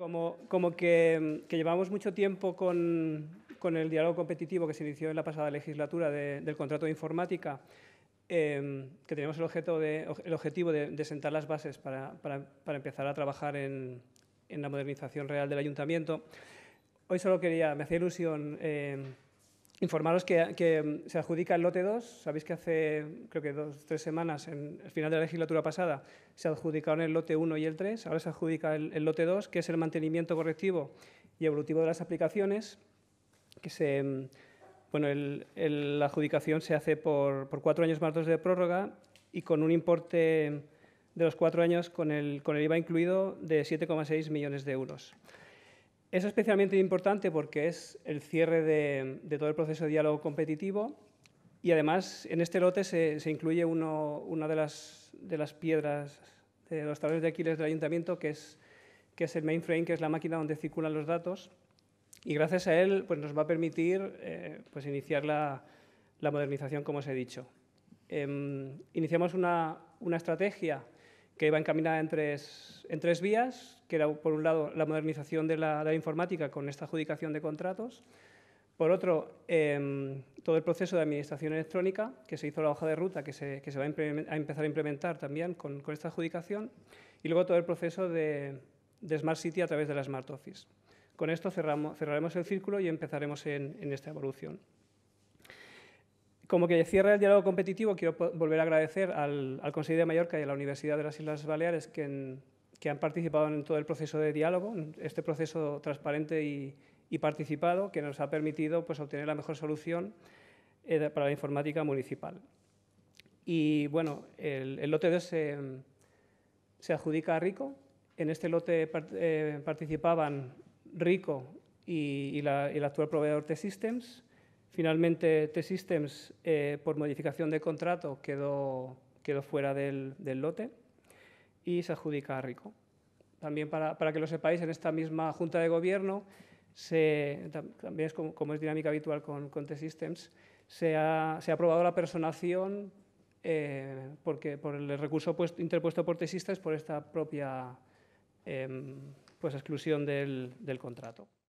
Como, que, llevamos mucho tiempo con, el diálogo competitivo que se inició en la pasada legislatura del contrato de informática, em, que tenemos el, objetivo de, sentar las bases para, empezar a trabajar en, la modernización real del ayuntamiento. Hoy solo quería, me hacía ilusión em, Informaros que, mm, se adjudica el lote 2. Sabéis que hace, creo que dos tres semanas, en el final de la legislatura pasada, se adjudicaron el lote 1 y el 3. Ahora se adjudica el, lote 2, que es el mantenimiento correctivo y evolutivo de las aplicaciones. Que mm, bueno, la adjudicación se hace por, cuatro años más dos de prórroga y con un importe de los cuatro años con el, con el IVA incluido de 7,6 millones de euros. Es especialmente importante porque es el cierre de, todo el proceso de diálogo competitivo y además en este lote se, incluye una de las, piedras de los tableros de Aquiles del ayuntamiento, que es, el mainframe, que es la máquina donde circulan los datos. Y gracias a él pues, nos va a permitir eh, pues, iniciar la, modernización, como os he dicho. Em, iniciamos una, una estrategia que iba encaminada en tres, vías, que era, por un lado, la modernización de la, informática con esta adjudicación de contratos, por otro, em, todo el proceso de administración electrónica, que se hizo la hoja de ruta, que se, va a, empezar a implementar también con, esta adjudicación, y luego todo el proceso de, Smart City a través de la Smart Office. Con esto cerraremos el círculo y empezaremos en esta evolución. Como que cierra el diálogo competitivo, quiero volver a agradecer al, al Consejo de Mallorca y a la Universidad de las Islas Baleares que, han participado en todo el proceso de diálogo, en este proceso transparente y, participado que nos ha permitido pues, obtener la mejor solución eh, para la informática municipal. Y bueno, el, lote 2 se, se, adjudica a Rico. En este lote eh, participaban Rico y, y el actual proveedor T-Systems Finalmente, T-Systems, eh, por modificación de contrato, quedó, fuera del, lote y se adjudica a Rico. También para, que lo sepáis, en esta misma Junta de Gobierno, también es como, es dinámica habitual con, T-Systems, se ha, aprobado la personación eh, porque, por el recurso interpuesto por T-Systems por esta propia em, pues, exclusión del contrato.